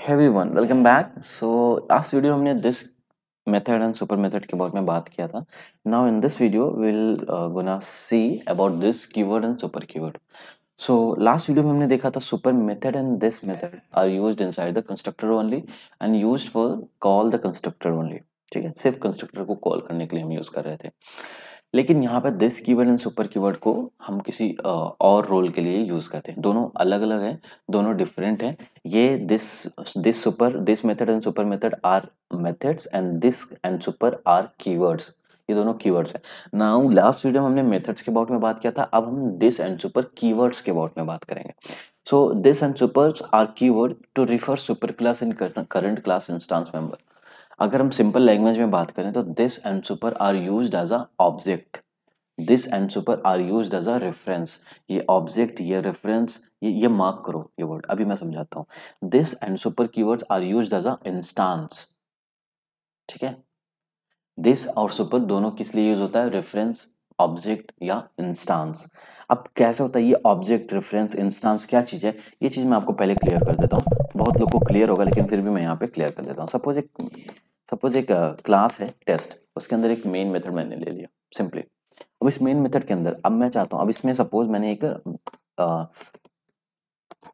Heavy welcome back so last video हमने this method and super method के बारे में बात किया था now in this video will gonna see about this keyword and super keyword so last video में हमने देखा था super method and this method are used inside the constructor only and used for call the constructor only ठीक है सिर्फ constructor को call करने के लिए हम यूज कर रहे थे लेकिन यहाँ पर this keyword and super keyword को हम किसी और रोल के लिए यूज़ करते हैं दोनों अलग अलग हैं दोनों डिफरेंट हैं ये this this super this method and super method are methods and this and super are keywords ये दोनों कीवर्ड्स हैं नाउ लास्ट वीडियो में हमने मेथड्स के अबाउट में बात किया था अब हम दिस एंड सुपर कीवर्ड्स के अबाउट में बात करेंगे so this and super are keyword to refer super class in current class instance member अगर हम सिंपल लैंग्वेज में बात करें तो this and super are use as a object this and super are use as a reference ये object ये reference ये ये मार्क करो ये वर्ड अभी मैं समझाता हूँ this and super keyword are use as a instance ठीक है दिस और सुपर दोनों किस लिए यूज होता है रेफरेंस ऑब्जेक्ट या इंस्टांस अब कैसे होता है ये ऑब्जेक्ट रेफरेंस इंस्टांस क्या चीज़ है ये चीज़ मैं आपको पहले क्लियर कर देता हूँ बहुत लोग को क्लियर होगा लेकिन फिर भी मैं यहाँ पे क्लियर कर देता हूँ सपोज एक सपोज एक क्लास है टेस्ट उसके अंदर एक मेन मेथड मैंने ले लिया सिंपली अब इस मेन मेथड के अंदर अब मैं चाहता हूँ अब इसमें सपोज मैंने एक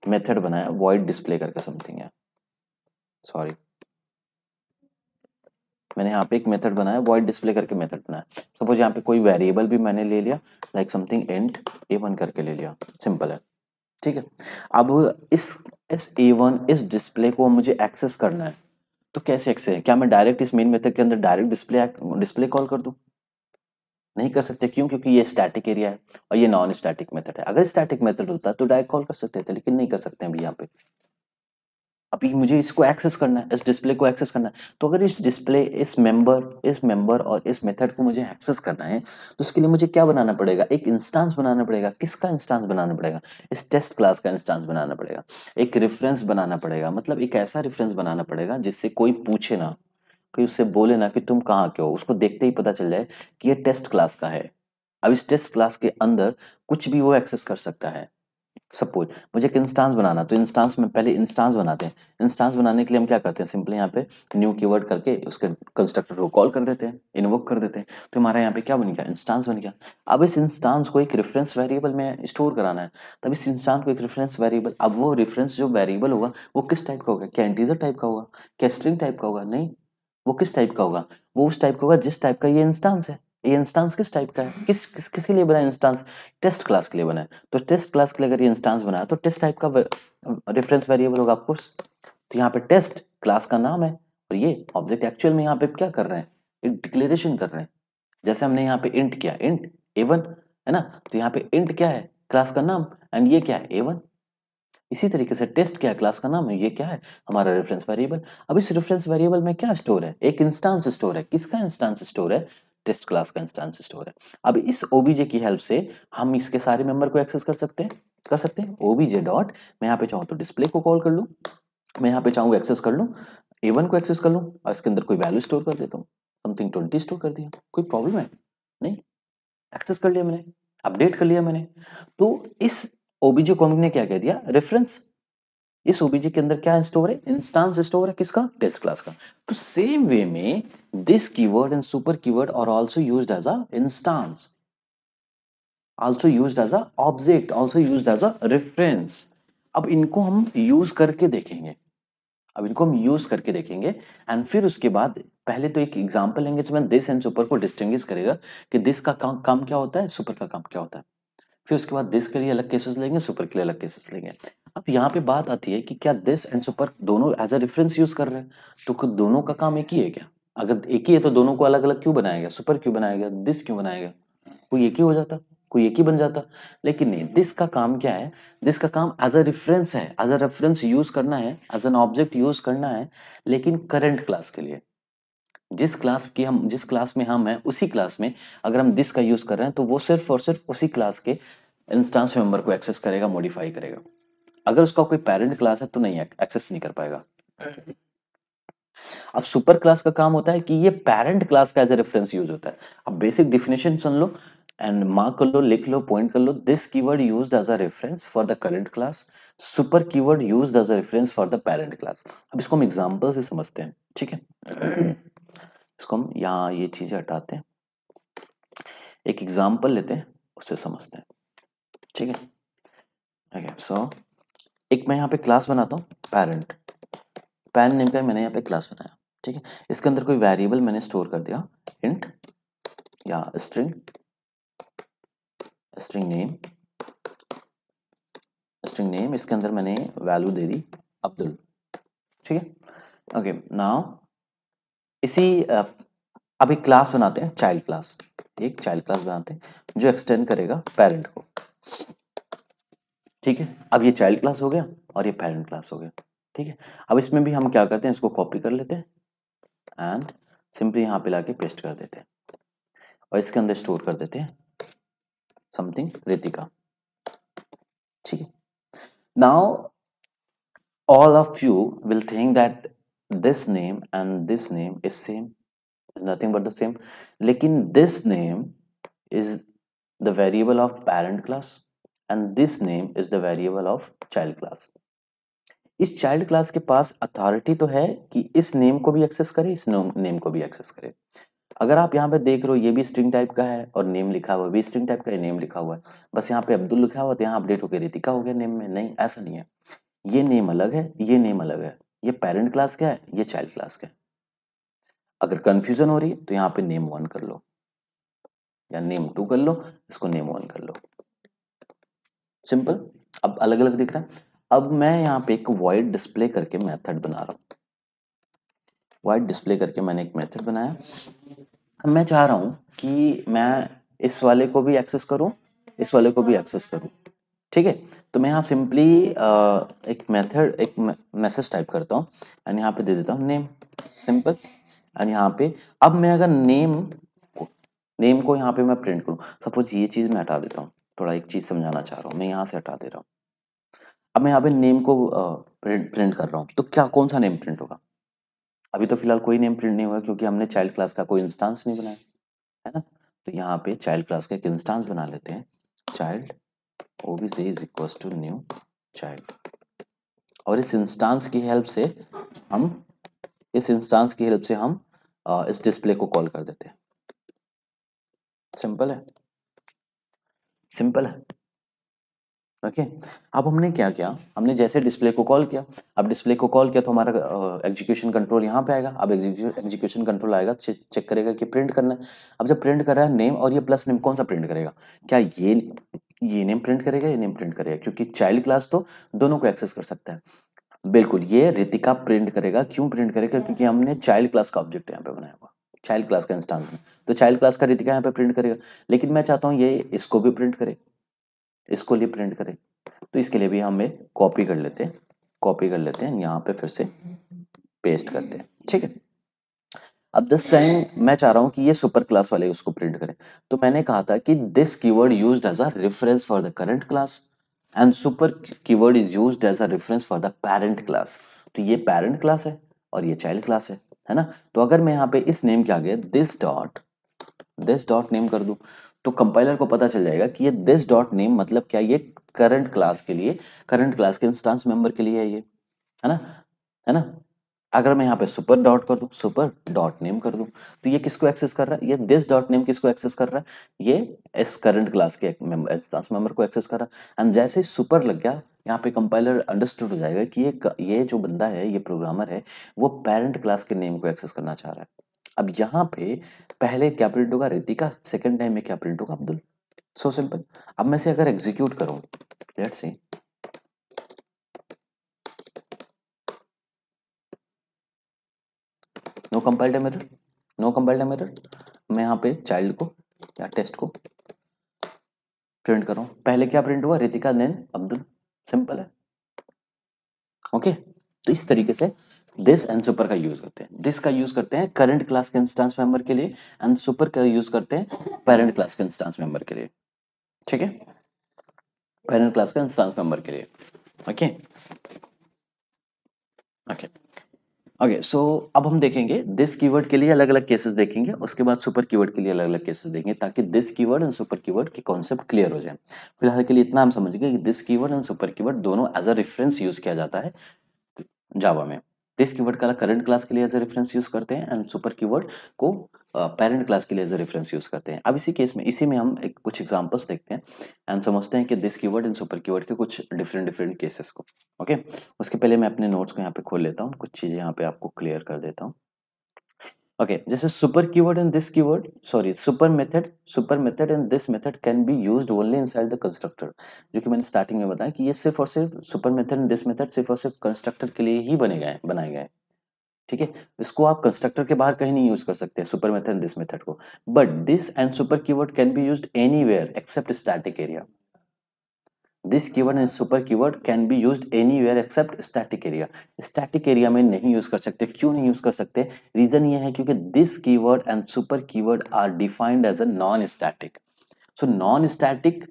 मेथड बनाया वॉइड डिस्प्ले करके समथिंग है सॉरी मैंने यहाँ पे एक मेथड बनाया वॉइड डिस्प्ले करके मेथड बनाया सपोज यहाँ पे कोई वेरिएबल भी मैंने ले लिया like something int a one करके ले लिया सिंपल है ठीक है अब इस इस ए वन इस डिस्प्ले को मुझे एक्सेस करना है तो कैसे एक्सेस है क्या मैं डायरेक्ट इस मेन मेथड के अंदर डायरेक्ट डिस्प्ले डिस्प्ले कॉल कर दू नहीं कर सकते क्यों क्योंकि ये स्टैटिक एरिया है और ये नॉन स्टैटिक मेथड है अगर स्टैटिक मेथड होता तो डायरेक्ट कॉल कर सकते थे लेकिन नहीं कर सकते हम यहाँ पे अभी मुझे इसको एक्सेस करना है इस डिस्प्ले को एक्सेस करना है तो अगर इस डिस्प्ले इस मेंबर इस मेंबर और इस मेथड को मुझे एक्सेस करना है तो उसके लिए मुझे क्या बनाना पड़ेगा एक इंस्टांस बनाना पड़ेगा किसका इंस्टांस बनाना पड़ेगा इस टेस्ट क्लास का इंस्टांस बनाना पड़ेगा एक रेफरेंस बनाना पड़ेगा मतलब एक ऐसा रेफरेंस बनाना पड़ेगा जिससे कोई पूछे ना कोई उससे बोले ना कि तुम कहाँ के हो उसको देखते ही पता चल जाए कि यह टेस्ट क्लास का है अब इस टेस्ट क्लास के अंदर कुछ भी वो एक्सेस कर सकता है सपोज मुझे एक इंस्टांस बनाना तो इंस्टांस में पहले इंस्टांस बनाते हैं इंस्टांस बनाने के लिए हम क्या करते हैं सिंपली यहाँ पे न्यू कीवर्ड करके उसके कंस्ट्रक्टर को कॉल कर देते हैं इन्वोक कर देते हैं तो हमारा यहाँ पे क्या बन गया इंस्टांस बन गया अब इस इंस्टांस को एक रेफरेंस वेरिएबल में स्टोर कराना है तब इस इंस्टांस को एक रेफरेंस वेरिएबल अब वो रेफरेंस जो वेरिएबल होगा वो किस टाइप का होगा क्या इंटीजर टाइप का होगा क्या स्ट्रिंग टाइप का होगा नहीं वो किस टाइप का होगा वो उस टाइप का होगा जिस टाइप का ये इंस्टांस है ये इंस्टांस किस टाइप का है किस किस किसके लिए बना इंस्टांस टेस्ट क्लास के लिए बना है तो टेस्ट क्लास के लिए अगर ये इंस्टांस बना है तो टेस्ट टाइप का रेफरेंस वेरिएबल होगा ऑफकोर्स तो यहाँ पे टेस्ट क्लास का नाम है और ये ऑब्जेक्ट एक्चुअल में यहाँ पे क्या कर रहे हैं एक डिक्लेरेशन कर रहे हैं जैसे हमने यहाँ पे इंट किया इंट ए है ना तो यहाँ पे इंट क्या है क्लास का नाम एंड ये क्या है ए इसी तरीके से टेस्ट क्या क्लास का नाम है ये क्या है हमारा रेफरेंस वेरिएबल अब इस रेफरेंस वेरिएबल में क्या स्टोर है एक इंस्टांस स्टोर है किसका इंस्टांस स्टोर है टेस्ट क्लास का इंस्टांस स्टोर है अब इस ओबीजे की हेल्प से हम इसके सारे मेंबर को एक्सेस कर सकते हैं कर सकते हैं ओबीजे डॉट मैं यहाँ पे चाहूँ तो डिस्प्ले को कॉल कर लू मैं यहाँ पे चाहूँ एक्सेस कर लूँ ए को एक्सेस कर लूँ और इसके अंदर कोई वैल्यू स्टोर कर देता हूँ समथिंग ट्वेंटी स्टोर कर दिया कोई प्रॉब्लम है नहीं एक्सेस कर लिया मैंने अपडेट कर लिया मैंने तो इस ओबीजे को हमने क्या कह दिया रेफरेंस इस ओबीजे के अंदर क्या स्टोर है इंस्टांस स्टोर है किसका डिस क्लास का तो सेम वे में this keyword and super keyword are also used as a instance also used as a object also used as a reference अब इनको हम यूज करके देखेंगे अब इनको हम यूज करके देखेंगे एंड फिर उसके बाद पहले तो एक एग्जांपल लेंगे जिसमें दिस एंड सुपर को डिस्टिंग्विश करेगा कि दिस का काम काम क्या होता है सुपर का काम क्या होता है फिर उसके बाद दिस के लिए अलग केसेस लेंगे सुपर के लिए अलग केसेस लेंगे अब यहाँ पे बात आती है कि क्या दिस एंड सुपर दोनों एज अ रेफरेंस यूज कर रहे हैं तो दोनों का काम एक ही है क्या अगर एक ही है तो दोनों को अलग अलग क्यों बनाया गया सुपर क्यों बनाया गया दिस क्यों बनाया गया कोई एक ही हो जाता कोई एक ही बन जाता लेकिन नहीं दिस का काम क्या है दिस का काम एज अ रेफरेंस है एज अ रेफरेंस यूज करना है एज एन ऑब्जेक्ट यूज करना है लेकिन करंट क्लास के लिए जिस क्लास की हम जिस क्लास में हम हैं उसी क्लास में अगर हम दिस का यूज कर रहे हैं तो वो सिर्फ और सिर्फ उसी क्लास के इंस्टांस मेंबर को एक्सेस करेगा मॉडिफाई करेगा अगर उसका कोई पेरेंट क्लास है तो नहीं एक्सेस नहीं कर पाएगा अब सुपर क्लास का काम होता है कि ये पेरेंट क्लास का एज ए रेफरेंस यूज होता है अब बेसिक डिफिनेशन सुन लो एंड मार्क कर लो लिख लो पॉइंट कर लो this keyword used as a reference for the current class super keyword used as a reference for the parent class अब इसको हम एग्जांपल से समझते हैं ठीक है इसको हम यहाँ ये चीजें हटाते हैं एक एग्जांपल लेते हैं उससे समझते हैं ठीक है ओके सो एक मैं यहाँ पे क्लास बनाता हूँ पेरेंट पेरेंट नेम का मैंने यहाँ पे क्लास बनाया ठीक है इसके अंदर कोई वेरिएबल मैंने स्टोर कर दिया इंट या string string name string name इसके अंदर मैंने वैल्यू दे दी अब्दुल ठीक है ओके नाउ इसी अभी क्लास बनाते हैं चाइल्ड क्लास एक चाइल्ड क्लास बनाते हैं जो एक्सटेंड करेगा पेरेंट को ठीक है अब ये चाइल्ड क्लास हो गया और ये पेरेंट क्लास हो गया ठीक है अब इसमें भी हम क्या करते हैं इसको कॉपी कर लेते हैं एंड सिंपली यहां पे लाके पेस्ट कर देते हैं और इसके अंदर स्टोर कर देते हैं समथिंग रितिका ठीक है now all of you will think that this name and this name is same is nothing but the same लेकिन this name is the variable of parent class and this name is the variable of child class इस child class के पास authority तो है कि इस name को भी एक्सेस करे इस नेम को भी एक्सेस करे अगर आप यहाँ पे देख रहे हो ये भी स्ट्रिंग टाइप का है और नेम लिखा हुआ भी स्ट्रिंग टाइप का नेम लिखा हुआ है बस यहाँ पे अब्दुल लिखा हुआ तो यहाँ अपडेट होकर रितिका हो गया नेम में नहीं ऐसा नहीं है ये नेम अलग है ये नेम अलग है ये पेरेंट क्लास का है ये चाइल्ड क्लास का है अगर कंफ्यूजन हो रही है तो यहाँ पे नेम वन कर लो या नेम टू कर लो इसको नेम वन कर लो सिंपल अब अलग अलग दिख रहा है अब मैं यहाँ पे एक वाइड डिस्प्ले करके मेथड बना रहा हूँ वाइड डिस्प्ले करके मैंने एक मेथड बनाया अब मैं चाह रहा हूं कि मैं इस वाले को भी एक्सेस करूं इस वाले को भी एक्सेस करूं ठीक है तो मैं यहाँ सिंपली एक मेथड एक मैसेज टाइप करता हूँ एंड यहाँ पे दे देता हूँ नेम सिंपल एंड यहाँ पे अब मैं अगर नेम को नेम को यहाँ पे मैं प्रिंट करूँ सपोज ये चीज़ मैं हटा देता हूँ थोड़ा एक चीज़ समझाना चाह रहा हूँ मैं यहाँ से हटा दे रहा हूँ अब मैं यहाँ पे नेम को प्रिंट कर रहा हूँ तो क्या कौन सा नेम प्रिंट होगा अभी तो फिलहाल कोई नेम प्रिंट नहीं हुआ क्योंकि हमने चाइल्ड क्लास का कोई इंस्टांस नहीं बनाया है ना तो यहाँ पे चाइल्ड क्लास का एक इंस्टांस बना लेते हैं चाइल्ड ओ बी से is equal to new child और इस इंस्टांस की हेल्प से हम इस इंस्टांस की हेल्प से हम इस डिस्प्ले को कॉल कर देते हैं सिंपल है सिंपल है ओके okay. अब हमने क्या किया हमने जैसे डिस्प्ले को कॉल किया अब डिस्प्ले को कॉल किया तो हमारा एग्जीक्यूशन कंट्रोल यहाँ पे आएगा अब एग्जीक्यूशन कंट्रोल आएगा चेक करेगा कि प्रिंट करना है अब जब प्रिंट कर रहा है नेम और ये प्लस नेम कौन सा प्रिंट करेगा क्या ये ये नेम प्रिंट करेगा ये नेम प्रिंट करेगा क्योंकि चाइल्ड क्लास तो दोनों को एक्सेस कर सकता है बिल्कुल ये रितिका प्रिंट करेगा क्यों प्रिंट करेगा क्योंकि हमने चाइल्ड क्लास का ऑब्जेक्ट यहाँ पे बनाया हुआ चाइल्ड क्लास का इंस्टांस में तो चाइल्ड क्लास का रितिका यहाँ पे प्रिंट करेगा लेकिन मैं चाहता हूँ ये इसको भी प्रिंट करे इसको लिए प्रिंट करे तो इसके लिए भी हमें कॉपी कर लेते हैं कॉपी कर लेते हैं यहाँ पे फिर से पेस्ट करते हैं ठीक है अब दिस टाइम मैं चाह रहा हूँ कि ये सुपर क्लास वाले उसको प्रिंट करें तो मैंने कहा था कि this keyword used as a reference for the current class and super keyword is used as a reference for the parent class तो ये पेरेंट क्लास है और ये चाइल्ड क्लास है है ना तो अगर मैं यहाँ पे इस नेम के आगे this dot this dot name कर दू तो कंपाइलर को पता चल जाएगा कि ये दिस डॉट नेम मतलब क्या ये करंट क्लास के लिए करंट क्लास के इंस्टांस मेंबर के लिए है ये है ना है ना अगर मैं यहाँ पे सुपर डॉट कर दू सुपर डॉट नेम कर दू तो ये किसको एक्सेस कर रहा है ये दिस डॉट नेम किसको एक्सेस कर रहा है ये इस करंट क्लास के क्लास मेंबर को एक्सेस कर रहा है एंड जैसे ही सुपर लग गया यहाँ पे कंपाइलर अंडरस्टूड हो जाएगा कि ये ये जो बंदा है ये प्रोग्रामर है वो पेरेंट क्लास के नेम को एक्सेस करना चाह रहा है अब यहाँ पे पहले क्या प्रिंट होगा रितिका सेकेंड टाइम में क्या प्रिंट होगा अब्दुल सो सिंपल अब मैं से अगर एग्जीक्यूट करूँ let's see no compiled error no compiled error मैं यहाँ पे चाइल्ड को या टेस्ट को प्रिंट कर रहा हूँ पहले क्या प्रिंट हुआ रितिका देन अब्दुल सिंपल है ओके तो इस तरीके से दिस एंड सुपर का यूज करते हैं दिस का यूज करते हैं करंट क्लास के इंस्टांस मेंबर के लिए एंड सुपर का यूज करते हैं पेरेंट क्लास के इंस्टांस मेंबर के लिए ठीक है पेरेंट क्लास के इंस्टांस मेंबर के लिए ओके okay? ओके सो अब हम देखेंगे दिस कीवर्ड के लिए अलग अलग केसेस देखेंगे उसके बाद सुपर कीवर्ड के लिए अलग अलग केसेस देखेंगे ताकि this keyword and super keyword के कॉन्सेप्ट क्लियर हो जाए फिलहाल के लिए इतना हम समझ गए कि this keyword and super keyword दोनों एज अ रेफरेंस यूज किया जाता है जावा में दिस कीवर्ड का करंट क्लास के लिए एज ए रेफरेंस यूज करते हैं एंड सुपर कीवर्ड को पेरेंट uh, क्लास के लिए एज ए रेफरेंस यूज करते हैं अब इसी केस में इसी में हम एक कुछ एग्जांपल्स देखते हैं एंड समझते हैं कि this keyword and super keyword के कुछ डिफरेंट डिफरेंट केसेस को ओके okay? उसके पहले मैं अपने नोट्स को यहाँ पे खोल लेता हूँ कुछ चीज़ें यहाँ पे आपको क्लियर कर देता हूँ okay this is super keyword and this keyword sorry super method super method and this method can be used only inside the constructor जो कि मैंने स्टार्टिंग में बताया कि ये सिर्फ और सिर्फ super method and this method सिर्फ और सिर्फ constructor के लिए ही बने गए बनाए गए ठीक है इसको आप कंस्ट्रक्टर के बाहर कहीं नहीं यूज कर सकते सुपर मेथड दिस मेथड को but this and super keyword can be used anywhere except static area this keyword and super keyword can be use anywhere except static area static area में नहीं use कर सकते क्यों नहीं use कर सकते reason ये है क्योंकि this keyword and super keyword are defined as a non static so non static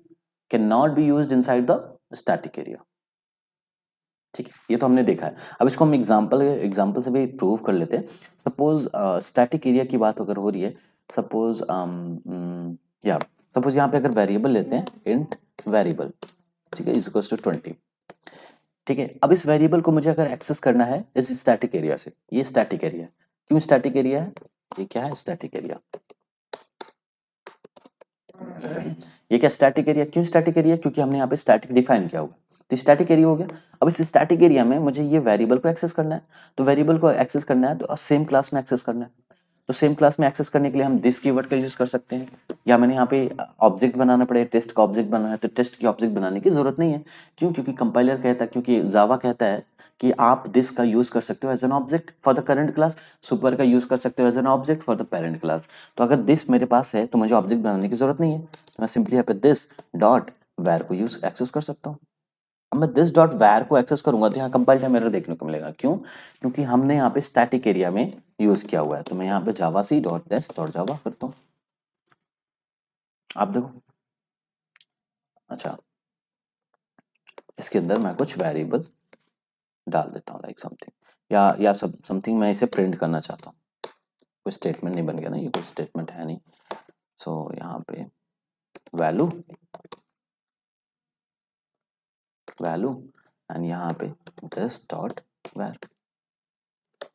can not be use inside the static area ठीक है ये तो हमने देखा है अब इसको हम एग्जाम्पल एग्जाम्पल से भी प्रूव कर लेते हैं सपोज स्टैटिक एरिया की बात अगर हो रही है सपोज या सपोज यहाँ पे अगर वेरिएबल लेते हैं इंट वेरिएबल ठीक है इज टू ट्वेंटी ठीक है अब इस वेरिएबल को मुझे अगर एक्सेस करना है इस स्टैटिक एरिया से ये स्टैटिक एरिया क्यों स्टैटिक एरिया है ये क्या है स्टैटिक एरिया ये क्या स्टैटिक एरिया क्यों स्टैटिक एरिया क्योंकि हमने यहाँ पे स्टैटिक डिफाइन किया हुआ तो स्टैटिक एरिया हो गया अब इस स्टैटिक एरिया में मुझे ये वेरिएबल को एक्सेस करना है तो वेरिएबल को एक्सेस करना है तो सेम क्लास में एक्सेस करना है तो सेम क्लास में एक्सेस करने के लिए हम दिस कीवर्ड का यूज कर सकते हैं या मैंने यहाँ पे ऑब्जेक्ट बनाना पड़े टेस्ट का ऑब्जेक्ट बनाना है तो टेस्ट की ऑब्जेक्ट बनाने की जरूरत नहीं है क्यों क्योंकि कंपाइलर कहता है क्योंकि जावा कहता है कि आप दिस का यूज कर सकते हो as an object for the current class super का यूज कर सकते हो as an object for the parent class तो अगर दिस मेरे पास है तो मुझे ऑब्जेक्ट बनाने की जरूरत नहीं है तो मैं सिंपली यहाँ पे दिस डॉट वैर को यूज एक्सेस कर सकता हूँ अब मैं दिस डॉट वायर को एक्सेस करूंगा तो यहाँ कंपाइल टाइम एरर देखने को मिलेगा क्यों क्योंकि हमने यहाँ पे स्टैटिक एरिया में यूज किया हुआ है तो मैं यहाँ पे जावा सी डॉट डेस्ट डॉट जावा करता हूँ आप देखो अच्छा इसके अंदर मैं कुछ वेरिएबल डाल देता हूँ लाइक समथिंग या या सब समथिंग मैं इसे प्रिंट करना चाहता हूँ कोई स्टेटमेंट नहीं बन गया ना ये कोई स्टेटमेंट है नहीं सो so, यहाँ पे वैल्यू value and यहाँ पे this dot var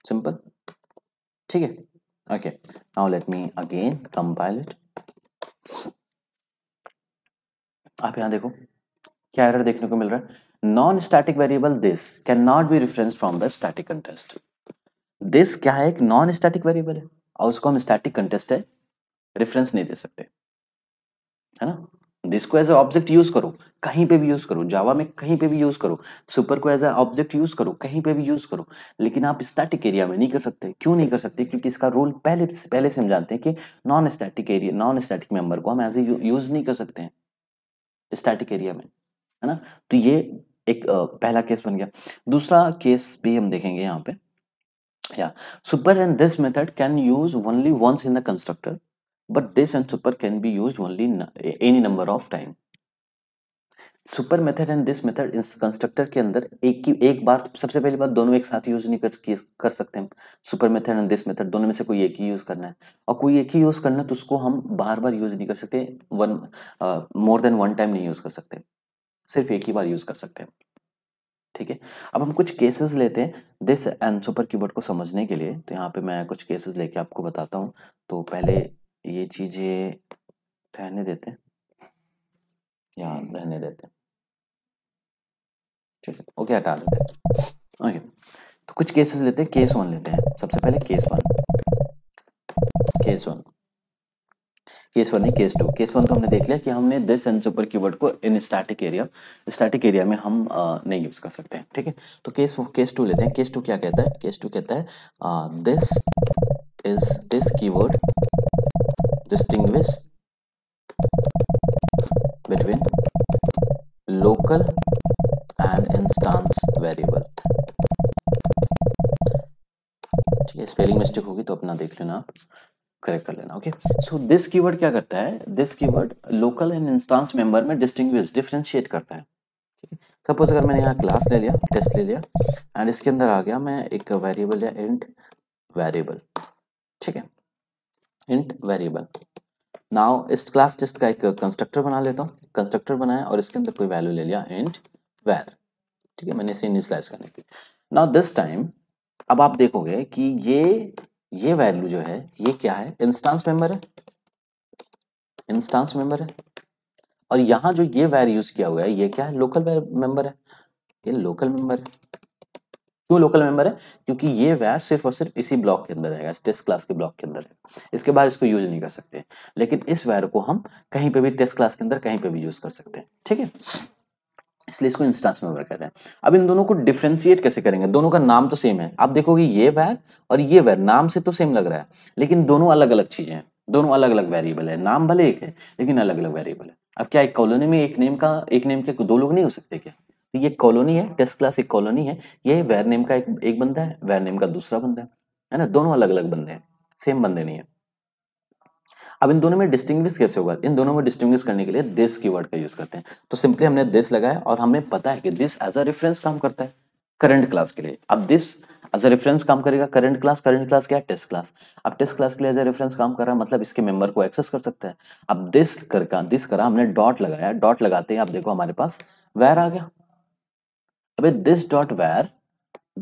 simple ठीक है okay now let me again compile it आप यहाँ देखो क्या एरर देखने को मिल रहा है non static variable this can not be reference from the static context this क्या है एक नॉन स्टैटिक वेरिएबल है और उसको हम स्टैटिक कंटेस्ट है रेफरेंस नहीं दे सकते है ना दिस को एज ए ऑब्जेक्ट यूज करो कहीं पे भी यूज करो जावा में कहीं पे भी यूज करो सुपर को एज ए ऑब्जेक्ट यूज करो कहीं पे भी यूज करो लेकिन आप स्टैटिक एरिया में नहीं कर सकते क्यों नहीं कर सकते क्योंकि इसका रोल पहले पहले से हम जानते हैं कि non static area non static member को हम एज ए यूज नहीं कर सकते हैं स्टैटिक एरिया में है ना तो ये एक पहला केस बन गया दूसरा केस भी हम देखेंगे यहाँ पे या super and this method can use only once in the constructor but this and super can be used only any number of time super method and this method इस कंस्ट्रक्टर के अंदर एक की एक बार सबसे पहली बात दोनों एक साथ यूज नहीं कर कर सकते हैं super method and this method दोनों में से कोई एक ही यूज करना है और कोई एक ही यूज करना है तो उसको हम बार बार यूज नहीं कर सकते one more than one time नहीं यूज कर सकते सिर्फ एक ही बार यूज कर सकते हैं ठीक है अब हम कुछ केसेस लेते हैं दिस एंड सुपर की को समझने के लिए तो यहाँ पे मैं कुछ केसेस लेके आपको बताता हूँ तो पहले ये चीज़ें रहने देते यहाँ रहने देते ठीक है ओके हटा देते ओके तो कुछ केसेस लेते हैं केस वन लेते हैं सबसे पहले case one case one case one नहीं केस टू केस वन तो हमने देख लिया कि हमने दिस एंड सुपर वर्ड को in static area static area में हम आ, नहीं यूज कर सकते हैं ठीक है तो केस केस टू लेते हैं केस टू क्या कहता है केस टू कहता है ah, this is this keyword distinguish between local and instance variable ठीक है स्पेलिंग मिस्टेक होगी तो अपना देख लेना आप करेक्ट कर लेना ओके सो दिस कीवर्ड क्या करता है this keyword local and instance member में डिस्टिंग्विश डिफरेंशिएट करता है सपोज अगर मैंने यहाँ क्लास ले लिया टेस्ट ले लिया एंड इसके अंदर आ गया मैं एक वेरिएबल या इंट वेरिएबल ठीक है इंट वेरिएबल नाउ इस क्लास टेस्ट का एक कंस्ट्रक्टर बना लेता हूँ कंस्ट्रक्टर बनाया और इसके अंदर कोई वैल्यू ले लिया इंट वैर ठीक है मैंने इसे इनिशलाइज करने की नाउ दिस टाइम अब आप देखोगे कि ये ये वैल्यू जो है ये क्या है इंस्टांस मेंबर है इंस्टांस मेंबर है और यहाँ जो ये वैर यूज किया हुआ है ये क्या है लोकल मेंबर है ये लोकल मेंबर है क्यों लोकल मेंबर है क्योंकि ये वैर सिर्फ और सिर्फ इसी ब्लॉक के अंदर रहेगा इस टेस्ट क्लास के ब्लॉक के अंदर है इसके बाद इसको यूज नहीं कर सकते लेकिन इस वायर को हम कहीं पे भी टेस्ट क्लास के अंदर कहीं पे भी यूज कर सकते हैं ठीक है इसलिए इसको इंस्टांस वर्क कर रहे हैं अब इन दोनों को डिफ्रेंशिएट कैसे करेंगे दोनों का नाम तो सेम है आप देखोगे ये वैर और ये वैर नाम से तो सेम लग रहा है लेकिन दोनों अलग अलग चीजें हैं दोनों अलग अलग वेरिएबल है नाम भले एक है लेकिन अलग अलग वेरिएबल है अब क्या एक कॉलोनी में एक नेम का एक नेम के दो लोग नहीं हो सकते क्या तो ये कॉलोनी है टेस्ट क्लास एक कॉलोनी है ये वैरनेम का एक एक बंदा है वैरनेम का दूसरा बंदा है है ना दोनों अलग अलग बंदे हैं सेम बंदे नहीं है अब इन दोनों में डिस्टिंग कैसे होगा इन दोनों में डिस्टिंग करने के लिए देश की वर्ड का यूज करते हैं तो सिंपली हमने देश लगाया और हमें पता है कि दिस एज अ रेफरेंस काम करता है करंट क्लास के लिए अब दिस एज अ रेफरेंस काम करेगा करंट क्लास करंट क्लास क्या है टेस्ट क्लास अब टेस्ट क्लास के लिए एज अ रेफरेंस काम कर रहा है मतलब इसके मेंबर को एक्सेस कर सकता है अब दिस कर दिस करा हमने डॉट लगाया डॉट लगाते हैं अब देखो हमारे पास वैर आ गया अबे this dot var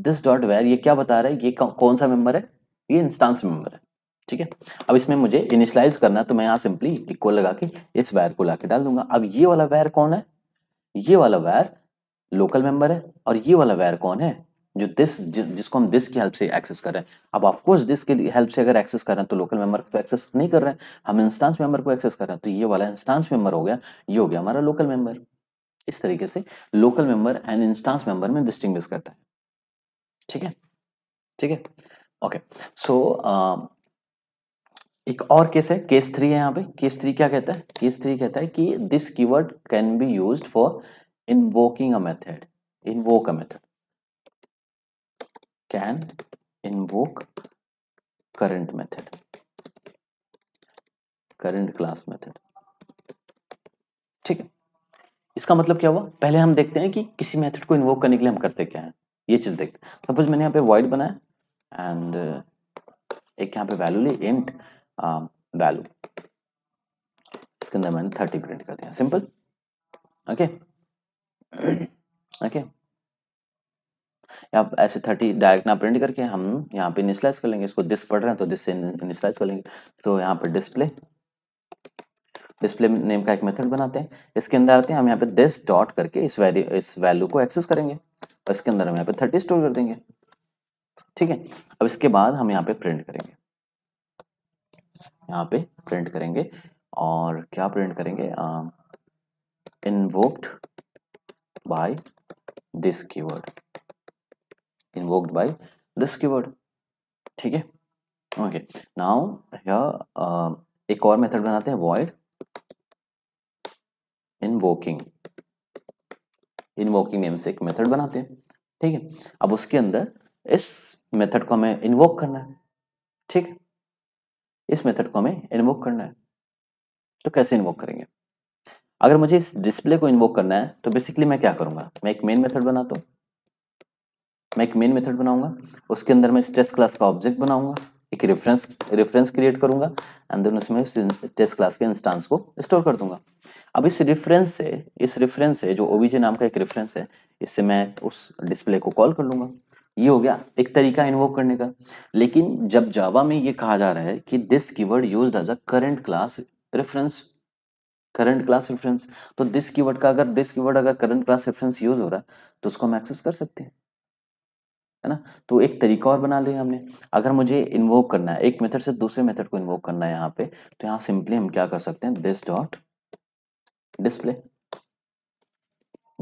this dot var ये क्या बता रहा है ये कौन सा मेंबर है ये इंस्टांस मेंबर है ठीक है अब इसमें मुझे इनिशलाइज करना है तो मैं यहाँ सिंपली इक्वल लगा के इस वायर को ला के डाल दूंगा अब ये वाला वायर कौन है ये वाला वायर लोकल मेंबर है और ये वाला वायर कौन है जो दिस जिसको हम दिस की हेल्प से एक्सेस कर रहे हैं अब ऑफकोर्स दिस के हेल्प से अगर एक्सेस कर रहे हैं तो लोकल मेंबर को एक्सेस नहीं कर रहे हैं हम इंस्टांस मेंबर को एक्सेस कर रहे हैं तो ये वाला इंस्टांस मेंबर हो गया ये हो गया हमारा लोकल मेंबर इस तरीके से local member and instance member में डिस्टिंग करता है ठीक है ठीक है ओके सो एक और केस है केस थ्री है यहाँ पे केस थ्री क्या कहता है केस थ्री कहता है कि this keyword can be used for invoking a method invoke a method can invoke current method current class method ठीक है इसका मतलब क्या हुआ पहले हम देखते हैं कि किसी मेथड को इन्वोक करने के लिए हम करते क्या हैं ये चीज देखते सपोज मैंने यहाँ पे वाइड बनाया एंड uh, एक यहाँ पे वैल्यू ली इंट वैल्यू um, इसके अंदर मैंने थर्टी प्रिंट कर दिया सिंपल ओके ओके ऐसे थर्टी डायरेक्ट ना प्रिंट करके हम यहाँ पे इनिशलाइज कर लेंगे इसको दिस पढ़ रहे हैं तो दिस से इनिशलाइज कर लेंगे तो so, यहाँ पे डिस्प्ले डिस्प्ले नेम का एक मेथड बनाते हैं इसके अंदर आते हैं हम यहाँ पे दिस डॉट करके इस वैल्यू इस वैल्यू को एक्सेस करेंगे और इसके अंदर हम यहाँ पे थर्टी स्टोर कर देंगे ठीक है अब इसके बाद हम यहाँ पे प्रिंट करेंगे यहाँ पे प्रिंट करेंगे और क्या प्रिंट करेंगे invoked by this keyword invoked by this keyword ठीक है ओके नाउ एक और मेथड बनाते हैं वॉइड इनवोकिंग इनवोकिंग नेम से एक मेथड बनाते हैं ठीक है अब उसके अंदर इस मेथड को हमें इनवोक करना है ठीक इस मेथड को हमें इनवोक करना है तो कैसे इनवोक करेंगे अगर मुझे इस डिस्प्ले को इन्वोक करना है तो बेसिकली मैं क्या करूंगा मैं एक मेन मेथड बनाता हूँ मैं एक मेन मेथड बनाऊंगा उसके अंदर मैं स्ट्रेस क्लास का ऑब्जेक्ट बनाऊंगा एक रेफरेंस रेफरेंस क्रिएट करूंगा एंड देन उसमें टेस्ट क्लास के इंस्टांस को स्टोर कर दूंगा अब इस रेफरेंस से इस रेफरेंस से जो ओबीजे नाम का एक रेफरेंस है इससे मैं उस डिस्प्ले को कॉल कर लूंगा ये हो गया एक तरीका इन्वोक करने का लेकिन जब जावा में ये कहा जा रहा है कि this keyword used as a current class reference current class reference तो दिस कीवर्ड का अगर दिस कीवर्ड अगर करंट क्लास रेफरेंस यूज हो रहा है तो उसको हम एक्सेस कर सकते हैं है ना तो एक तरीका और बना लिया हमने अगर मुझे इन्वोव करना है एक मेथड से दूसरे मेथड को इन्वोव करना है यहाँ पे तो यहाँ सिंपली हम क्या कर सकते हैं this dot display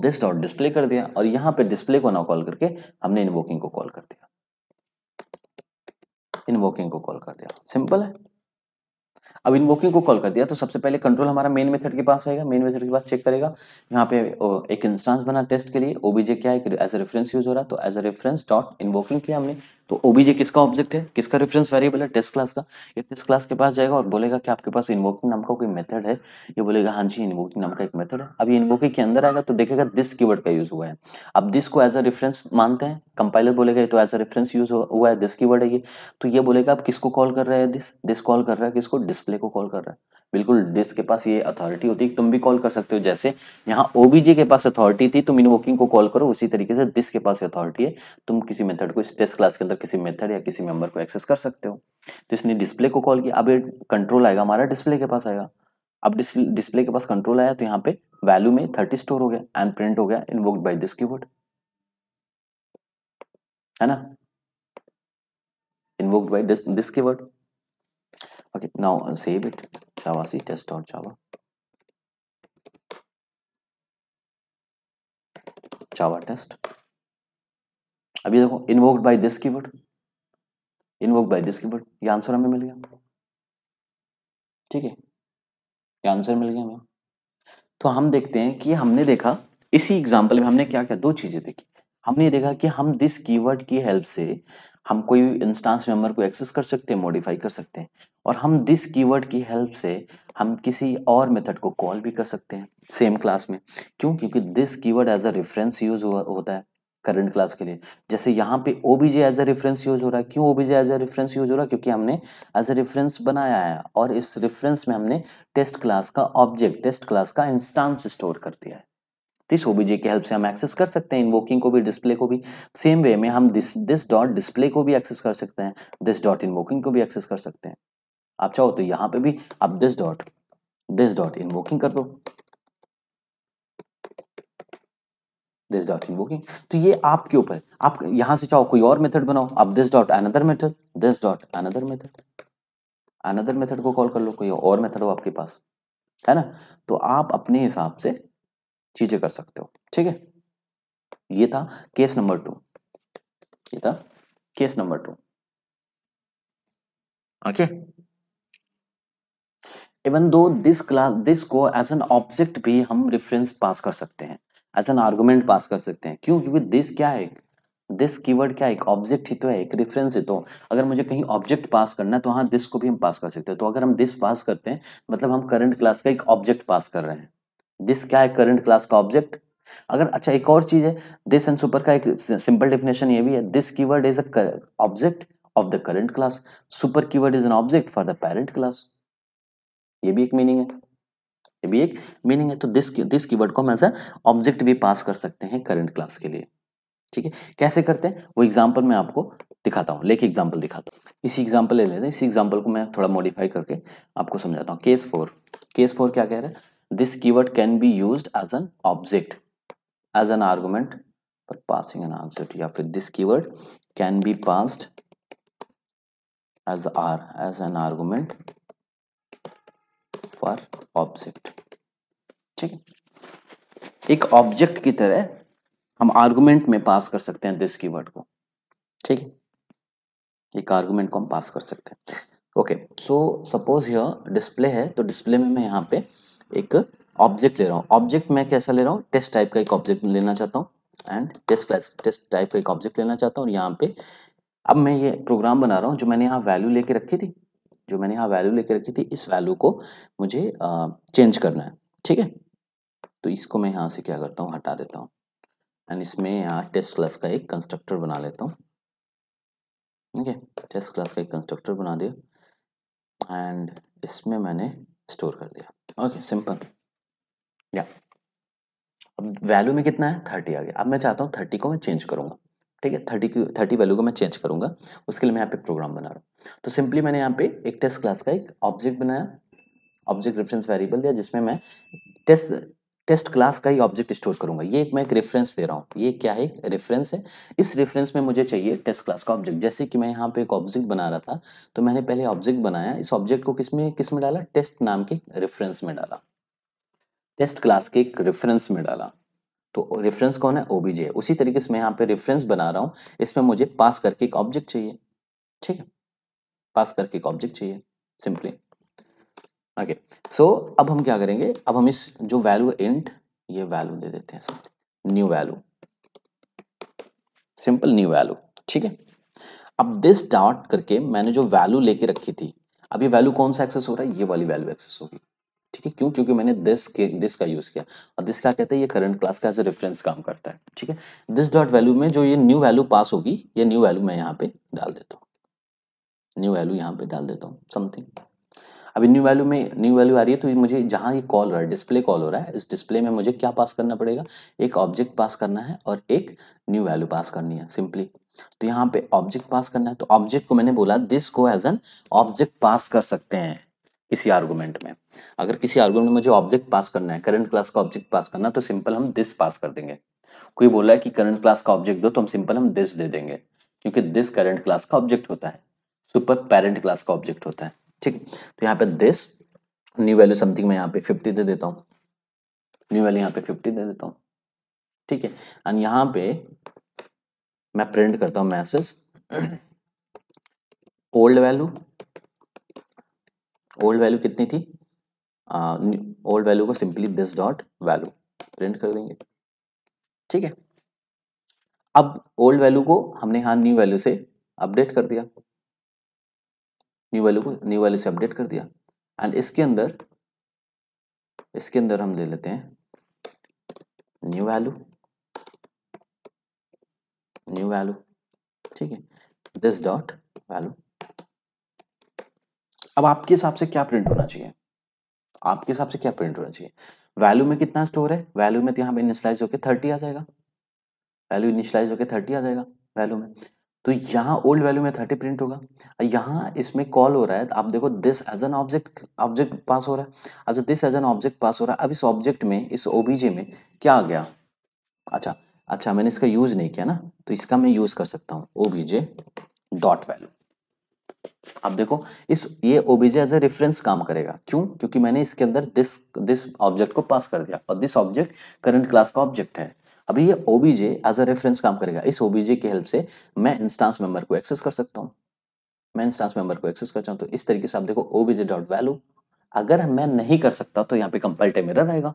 this dot display कर दिया और यहाँ पे डिस्प्ले को ना कॉल करके हमने इन्वोकिंग को कॉल कर दिया इन्वोकिंग को कॉल कर दिया सिंपल है अब इन्वोकिंग को कॉल कर दिया तो सबसे पहले कंट्रोल हमारा मेन मेथड के पास आएगा मेन मेथड के पास चेक करेगा यहाँ पे एक इंस्टांस बना टेस्ट के लिए ओबीजे क्या है एज ए रेफरेंस यूज हो रहा तो as a reference dot invoking किया हमने तो ओबीजे किसका ऑब्जेक्ट है किसका रेफरेंस वेरिएबल है टेस्ट क्लास का ये टेस्ट क्लास के पास जाएगा और बोलेगा कि आपके पास इन्वोकिंग नाम का कोई मेथड है ये बोलेगा हाँ जी इन्वोकिंग नाम का एक मेथड है अब ये इन्वोकिंग के अंदर आएगा तो देखेगा दिस कीवर्ड का यूज हुआ है अब दिस को एज अ रेफरेंस मानते हैं कंपाइलर बोलेगा ये तो एज अ रेफरेंस यूज हुआ है दिस कीवर्ड है ये तो ये बोलेगा आप किसको कॉल कर रहे हैं दिस दिस कॉल कर रहा है किसको डिस्प्ले को कॉल कर रहा है बिल्कुल डिस्क के पास ये अथॉरिटी होती है तुम भी कॉल कर सकते हो जैसे यहाँ ओबीजे के पास अथॉरिटी थी तुम इन्वोकिंग को कॉल करो उसी तरीके से दिस के पास अथॉरिटी है तुम किसी मेथड को इस टेस्ट क्लास के अंदर किसी मेथड या किसी मेंबर को एक्सेस कर सकते हो तो इसने डिस्प्ले को कॉल किया अब ये कंट्रोल आएगा हमारा डिस्प्ले के पास आएगा अब डिस्प्ले के पास कंट्रोल आया तो यहाँ पे वैल्यू में थर्टी स्टोर हो गया एंड प्रिंट हो गया invoked by this keyword है ना invoked by this, this keyword okay now save it java c test.java java test अब ये देखो invoked by this keyword invoked by this keyword ये आंसर हमें मिल गया ठीक है ये आंसर मिल गया हमें तो हम देखते हैं कि हमने देखा इसी एग्जाम्पल में हमने क्या क्या दो चीजें देखी हमने ये देखा कि हम दिस कीवर्ड की हेल्प से हम कोई इंस्टांस मेंबर को एक्सेस कर सकते हैं मॉडिफाई कर सकते हैं और हम दिस कीवर्ड की हेल्प से हम किसी और मेथड को कॉल भी कर सकते हैं सेम क्लास में क्यों क्योंकि this keyword as a reference use होता है करंट क्लास के लिए जैसे यहाँ पे OBJ as a reference use हो रहा है क्यों OBJ as a reference use हो रहा है क्योंकि हमने एज ए रेफरेंस बनाया है और इस रेफरेंस में हमने टेस्ट क्लास का ऑब्जेक्ट टेस्ट क्लास का इंस्टांस स्टोर कर दिया है इस ओबीजे की हेल्प से हम एक्सेस कर सकते हैं इनवोकिंग को भी डिस्प्ले को भी सेम वे में हम दिस दिस डॉट डिस्प्ले को भी एक्सेस कर सकते हैं दिस डॉट इनवोकिंग को भी एक्सेस कर सकते हैं आप चाहो तो यहाँ पे भी आप this dot this dot invoking कर दो दिस डॉट ओके तो ये आपके ऊपर आप यहां से चाहो कोई और मेथड बनाओ आप this dot another method this dot another method another method को कॉल कर लो कोई और मेथड हो आपके पास है ना तो आप अपने हिसाब से चीजें कर सकते हो ठीक है ये था केस नंबर टू ये था case number two okay even though this class this को एज एन ऑब्जेक्ट भी हम रेफरेंस पास कर सकते हैं एज एन आर्गूमेंट पास कर सकते हैं क्यों क्योंकि दिस क्या है दिस कीवर्ड क्या है एक ऑब्जेक्ट ही तो है एक रेफरेंस ही तो अगर मुझे कहीं ऑब्जेक्ट पास करना है तो हाँ दिस को भी हम पास कर सकते हैं तो अगर हम दिस पास करते हैं मतलब हम करंट क्लास का एक ऑब्जेक्ट पास कर रहे हैं दिस क्या है करंट क्लास का ऑब्जेक्ट अगर अच्छा एक और चीज है दिस एंड सुपर का एक सिंपल डेफिनेशन ये भी है this keyword is a object of the current class super keyword is an object for the parent class ये भी एक मीनिंग है ये भी एक मीनिंग है तो दिस दिस कीवर्ड को हम ऐसा ऑब्जेक्ट भी पास कर सकते हैं करंट क्लास के लिए ठीक है कैसे करते हैं वो एग्जाम्पल मैं आपको दिखाता हूँ लेके एग्जाम्पल दिखाता हूँ इसी एग्जाम्पल ले लेते हैं इसी एग्जाम्पल को मैं थोड़ा मॉडिफाई करके आपको समझाता हूँ केस फोर केस फोर क्या कह रहा है this keyword can be use as an object as an argument for passing an answer या फिर this keyword can be passed as or as an argument for object ठीक है एक object की तरह हम आर्गुमेंट में पास कर सकते हैं दिस कीवर्ड को ठीक है एक आर्गुमेंट को हम पास कर सकते हैं ओके सो सपोज यह डिस्प्ले है तो डिस्प्ले में मैं यहाँ पे एक ऑब्जेक्ट ले रहा हूँ ऑब्जेक्ट मैं कैसा ले रहा हूँ टेस्ट टाइप का एक ऑब्जेक्ट लेना चाहता हूँ and test class test type का एक ऑब्जेक्ट लेना चाहता हूँ और यहाँ पे अब मैं ये प्रोग्राम बना रहा हूँ जो मैंने यहाँ वैल्यू लेके रखी थी जो मैंने यहाँ वैल्यू लेके रखी थी इस वैल्यू को मुझे चेंज करना है ठीक है तो इसको मैं यहाँ से क्या करता हूँ हटा देता हूँ एंड इसमें यहाँ टेस्ट क्लास का एक कंस्ट्रक्टर बना लेता हूँ ठीक है टेस्ट क्लास का एक कंस्ट्रक्टर बना दिया एंड इसमें मैंने स्टोर कर दिया ओके सिंपल या अब वैल्यू में कितना है थर्टी आ गया अब मैं चाहता हूँ थर्टी को मैं चेंज करूंगा ठीक है थर्टी की थर्टी वैल्यू को मैं चेंज करूंगा उसके लिए मैं यहाँ पे प्रोग्राम बना रहा हूँ तो सिंपली मैंने यहाँ पे एक टेस्ट क्लास का एक ऑब्जेक्ट बनाया ऑब्जेक्ट रेफरेंस वेरिएबल दिया जिसमें मैं टेस्ट टेस्ट क्लास का ही ऑब्जेक्ट स्टोर करूंगा ये एक मैं एक रेफरेंस दे रहा हूँ ये क्या है एक रेफरेंस है इस रेफरेंस में मुझे चाहिए टेस्ट क्लास का ऑब्जेक्ट जैसे कि मैं यहाँ पे एक ऑब्जेक्ट बना रहा था तो मैंने पहले ऑब्जेक्ट बनाया इस ऑब्जेक्ट को किसमें किस में डाला टेस्ट नाम के रेफरेंस में डाला टेस्ट क्लास के एक रेफरेंस में डाला तो रेफरेंस कौन है ओबीजे उसी तरीके से मैं यहाँ पे रेफरेंस बना रहा हूँ इसमें मुझे पास करके एक ऑब्जेक्ट चाहिए ठीक है पास करके एक ऑब्जेक्ट चाहिए सिंपली ओके सो अब हम क्या करेंगे अब हम इस जो वैल्यू इंट ये वैल्यू दे देते हैं new value simple new value ठीक है अब दिस डॉट करके मैंने जो वैल्यू लेके रखी थी अब ये वैल्यू कौन सा एक्सेस हो रहा है ये वाली वैल्यू एक्सेस होगी ठीक है क्यों क्योंकि मैंने दिस के दिस का यूज़ किया और दिस क्या कहते हैं ये करंट क्लास का एज ए रेफरेंस काम करता है ठीक है दिस डॉट वैल्यू में जो ये न्यू वैल्यू पास होगी ये न्यू वैल्यू मैं यहाँ पे डाल देता हूँ न्यू वैल्यू यहाँ पे डाल देता हूँ समथिंग अभी न्यू वैल्यू में न्यू वैल्यू आ रही है तो मुझे जहाँ ये कॉल हो रहा है डिस्प्ले कॉल हो रहा है इस डिस्प्ले में मुझे क्या पास करना पड़ेगा एक ऑब्जेक्ट पास करना है और एक न्यू वैल्यू पास करनी है सिंपली तो यहाँ पे ऑब्जेक्ट पास करना है तो ऑब्जेक्ट को मैंने बोला दिस को एज एन ऑब्जेक्ट पास कर सकते हैं किसी आर्गुमेंट में अगर किसी आर्गुमेंट में जो ऑब्जेक्ट पास करना है करंट क्लास का ऑब्जेक्ट पास करना तो सिंपल हम दिस पास कर देंगे कोई बोला है कि करंट क्लास का ऑब्जेक्ट दो तो हम सिंपल हम दिस दे देंगे क्योंकि दिस करंट क्लास का ऑब्जेक्ट होता है सुपर पेरेंट क्लास का ऑब्जेक्ट होता है ठीक तो यहाँ पे दिस न्यू वैल्यू समथिंग मैं यहाँ पे फिफ्टी दे देता हूँ न्यू वैल्यू यहाँ पे फिफ्टी दे देता हूँ ठीक है एंड यहाँ पे मैं प्रिंट करता हूँ message old value old value कितनी थी ओल्ड वैल्यू को simply this dot value print कर देंगे ठीक है अब ओल्ड वैल्यू को हमने यहां न्यू वैल्यू से अपडेट कर दिया न्यू वैल्यू को न्यू वैल्यू से अपडेट कर दिया एंड इसके अंदर इसके अंदर हम ले लेते हैं न्यू वैल्यू न्यू वैल्यू ठीक है दिस डॉट वैल्यू अब आपके हिसाब से क्या प्रिंट होना चाहिए आपके हिसाब से क्या प्रिंट होना चाहिए वैल्यू में कितना स्टोर है वैल्यू में तो यहाँ पे इनिशलाइज होकर थर्टी आ जाएगा वैल्यू इनिशलाइज होकर थर्टी आ जाएगा वैल्यू में तो यहाँ ओल्ड वैल्यू में थर्टी प्रिंट होगा यहाँ इसमें कॉल हो रहा है तो आप देखो this as an object object pass हो रहा है अच्छा this as an object pass हो रहा है अब इस ऑब्जेक्ट में इस ओबीजे में क्या आ गया अच्छा अच्छा मैंने इसका यूज नहीं किया ना तो इसका मैं यूज कर सकता हूँ ओबीजे डॉट वैल्यू अब देखो इस ये ओबीजे एज ए रेफरेंस काम करेगा क्यों क्योंकि मैंने इसके अंदर दिस दिस ऑब्जेक्ट को पास कर दिया और दिस ऑब्जेक्ट करंट क्लास का ऑब्जेक्ट है अभी ये ओबीजे एज अ रेफरेंस काम करेगा इस ओबीजे की हेल्प से मैं इंस्टांस मेंबर को एक्सेस कर सकता हूँ मैं इंस्टांस मेंबर को एक्सेस करता चाहूँ तो इस तरीके से आप देखो ओबीजे डॉट वैल्यू अगर मैं नहीं कर सकता तो यहाँ पे कंपल्टे मेरा रहेगा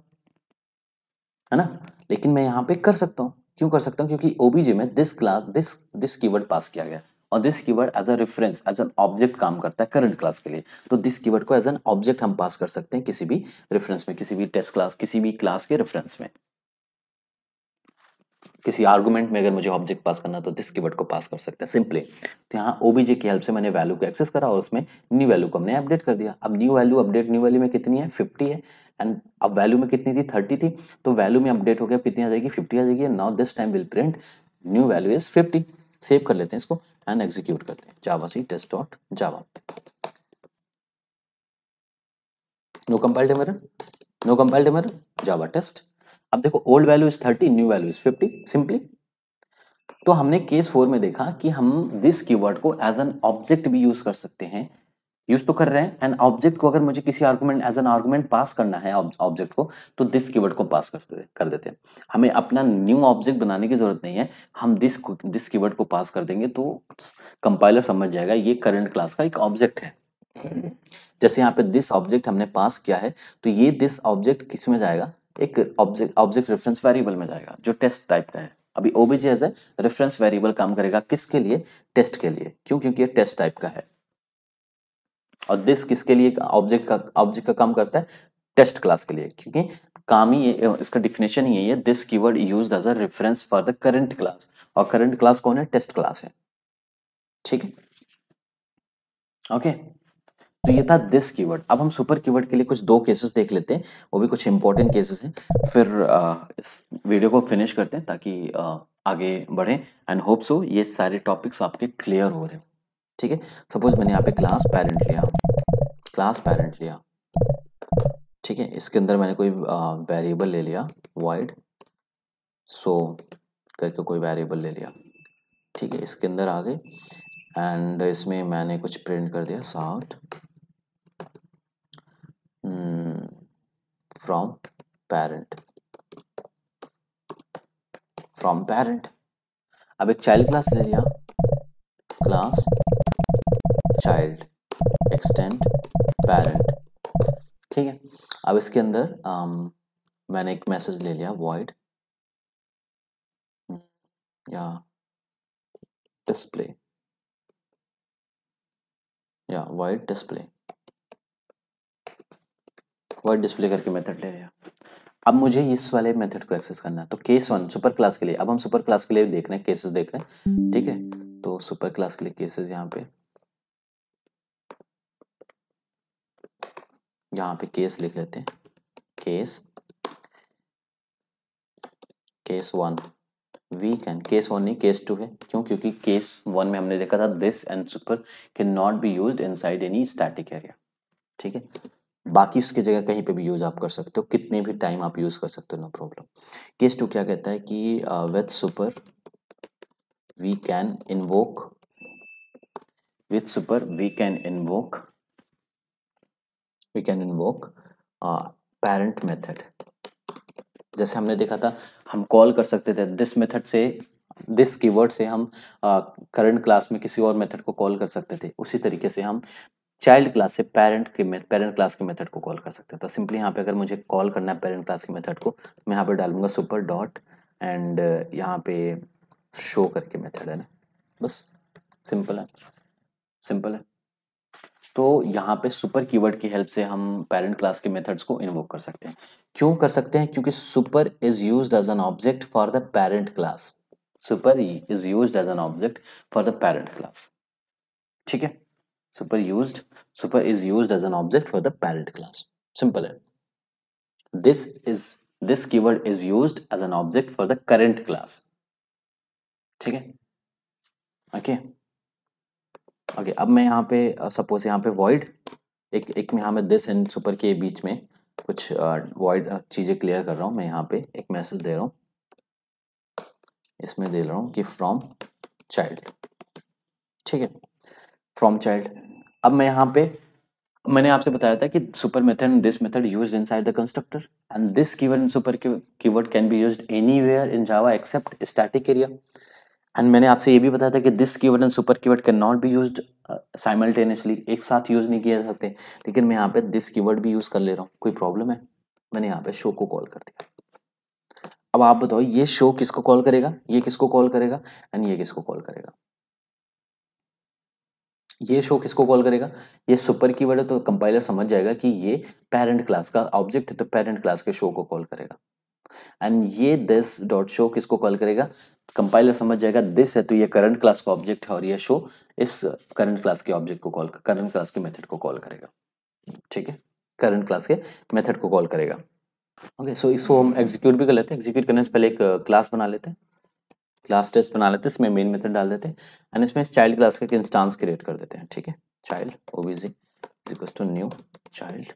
है ना लेकिन मैं यहाँ पे कर सकता हूँ क्यों कर सकता हूँ क्योंकि ओबीजे में this class this this keyword pass किया गया और this keyword as a reference as an object काम करता है करंट क्लास के लिए तो दिस कीवर्ड को एज एन ऑब्जेक्ट हम पास कर सकते हैं किसी भी रेफरेंस में किसी भी टेस्ट क्लास किसी भी क्लास के रेफरेंस में किसी आर्गुमेंट में अगर मुझे ऑब्जेक्ट पास करना तो दिस कीवर्ड को पास कर सकते हैं सिंपली तो यहाँ ओबीजे की हेल्प से मैंने वैल्यू को एक्सेस करा और उसमें न्यू वैल्यू को हमने अपडेट कर दिया अब new value update new value में कितनी है फिफ्टी है एंड अब वैल्यू में कितनी थी थर्टी थी तो वैल्यू में अपडेट हो गया कितनी आ जाएगी फिफ्टी आ जाएगी not this time will print new value is fifty save कर लेते हैं इसको एंड एग्जीक्यूट करते हैं Java C test dot Java no compiled है मेरा नो कंपाइल्ड है मेरा जावा टेस्ट अब देखो old value is thirty new value is fifty simply तो हमने केस फोर में देखा कि हम दिस कीवर्ड को एज एन ऑब्जेक्ट भी यूज कर सकते हैं यूज तो कर रहे हैं एंड ऑब्जेक्ट को अगर मुझे किसी argument as an argument pass करना है ऑब्जेक्ट को तो दिस कीवर्ड को पास कर कर देते हैं हमें अपना न्यू ऑब्जेक्ट बनाने की जरूरत नहीं है हम दिस दिस कीवर्ड को पास कर देंगे तो कंपाइलर समझ जाएगा ये करंट क्लास का एक ऑब्जेक्ट है जैसे यहाँ पे दिस ऑब्जेक्ट हमने पास किया है तो ये दिस ऑब्जेक्ट किस में जाएगा एक ऑब्जेक्ट ऑब्जेक्ट रेफरेंस वेरिएबल में जाएगा जो टेस्ट टाइप का है अभी ओबीजे रेफरेंस वेरिएबल काम करेगा किसके लिए टेस्ट के लिए क्यों क्योंकि ये टेस्ट टाइप का है और दिस किसके लिए ऑब्जेक्ट का ऑब्जेक्ट का काम करता है टेस्ट क्लास के लिए क्योंकि काम ही इसका डिफिनेशन ही है this keyword used as a reference for the current class और करंट क्लास कौन है टेस्ट क्लास है ठीक है ओके तो ये था दिस कीवर्ड अब हम सुपर कीवर्ड के लिए कुछ दो केसेस देख लेते हैं वो भी कुछ इंपॉर्टेंट केसेस हैं फिर आ, इस वीडियो को फिनिश करते हैं ताकि आ, आगे बढ़े एंड होप सो ये सारे टॉपिक्स आपके क्लियर हो रहे हो ठीक है सपोज मैंने यहाँ पे क्लास पेरेंट लिया क्लास पेरेंट लिया ठीक है इसके अंदर मैंने कोई वेरिएबल ले लिया वाइड सो करके कोई वेरिएबल ले लिया ठीक है इसके अंदर आ गए एंड इसमें मैंने कुछ प्रिंट कर दिया sout from parent from parent अब एक चाइल्ड क्लास ले लिया क्लास चाइल्ड एक्सटेंड पेरेंट ठीक है अब इसके अंदर um, मैंने एक मैसेज ले लिया वॉइड या डिस्प्ले या वाइड डिस्प्ले वाइड डिस्प्ले करके मेथड ले लिया अब मुझे इस वाले मेथड को एक्सेस करना है तो केस वन सुपर क्लास के लिए अब हम सुपर क्लास के लिए देख रहे हैं केसेस देख रहे हैं ठीक है तो सुपर क्लास के लिए केसेस यहाँ पे यहां पे केस लिख लेते हैं case case one we can case one नहीं केस टू है क्यों क्योंकि केस वन में हमने देखा था this and super can not be used inside any static area ठीक है बाकी उसकी जगह कहीं पे भी यूज आप कर सकते हो कितने भी टाइम आप यूज कर सकते हो नो प्रॉब्लम केस टू क्या कहता है कि with super we can invoke with super we can invoke we can invoke uh, parent method जैसे हमने देखा था हम कॉल कर सकते थे दिस मेथड से दिस कीवर्ड से हम करंट uh, क्लास में किसी और मेथड को कॉल कर सकते थे उसी तरीके से हम चाइल्ड क्लास से पेरेंट के पेरेंट क्लास के मेथड को कॉल कर सकते तो सिंपली यहाँ पे अगर मुझे कॉल करना है पेरेंट क्लास के मेथड को तो मैं यहाँ पे डालूंगा सुपर डॉट एंड यहाँ पे शो करके मेथड है ना बस सिंपल है सिंपल है तो यहाँ पे सुपर कीवर्ड की हेल्प से हम पेरेंट क्लास के मेथड्स को इन्वोक कर सकते हैं क्यों कर सकते हैं क्योंकि super is use as an object for the parent class super is use as an object for the parent class ठीक है super use super is use as an object for the parent class simple है this is this keyword is use as an object for the current class ठीक है okay okay. Okay अब मैं यहाँ पे suppose uh, यहाँ पे void एक एक में यहाँ में दिस एंड सुपर के बीच में कुछ वॉइड चीज़ें क्लियर कर रहा हूँ मैं यहाँ पे एक मैसेज दे रहा हूँ इसमें दे रहा हूँ कि फ्रॉम चाइल्ड ठीक है फ्रॉम चाइल्ड अब मैं यहाँ पे मैंने आपसे बताया था कि super method and this method use inside the constructor and this keyword in super keyword can be used anywhere in Java except static area and मैंने आपसे ये भी बताया था कि this keyword and super keyword can not be use simultaneously एक साथ use नहीं किया सकते लेकिन मैं यहाँ पे दिस कीवर्ड भी यूज कर ले रहा हूँ कोई प्रॉब्लम है मैंने यहाँ पे शो को कॉल कर दिया अब आप बताओ ये शो किसको कॉल करेगा ये किसको कॉल करेगा एंड ये किसको कॉल करेगा ये शो किसको कॉल करेगा ये सुपर कीवर्ड है तो कंपाइलर समझ जाएगा कि ये पेरेंट क्लास का ऑब्जेक्ट है तो पेरेंट क्लास के शो को कॉल करेगा एंड ये दिस डॉट शो किसको कॉल करेगा कंपाइलर समझ जाएगा दिस है तो ये करंट क्लास का ऑब्जेक्ट है और ये शो इस करंट क्लास के ऑब्जेक्ट को कॉल करंट क्लास के मेथड को कॉल करेगा ठीक है करंट क्लास के मेथड को कॉल करेगा ओके सो इसको हम एग्जीक्यूट भी कर लेते हैं एग्जीक्यूट करने से पहले एक क्लास uh, बना लेते हैं क्लास टेस्ट बना लेते हैं इसमें मेन मेथड डाल देते हैं एंड इसमें इस चाइल्ड क्लास का एक इंस्टांस क्रिएट कर देते हैं ठीक है child OBJ is equal to new child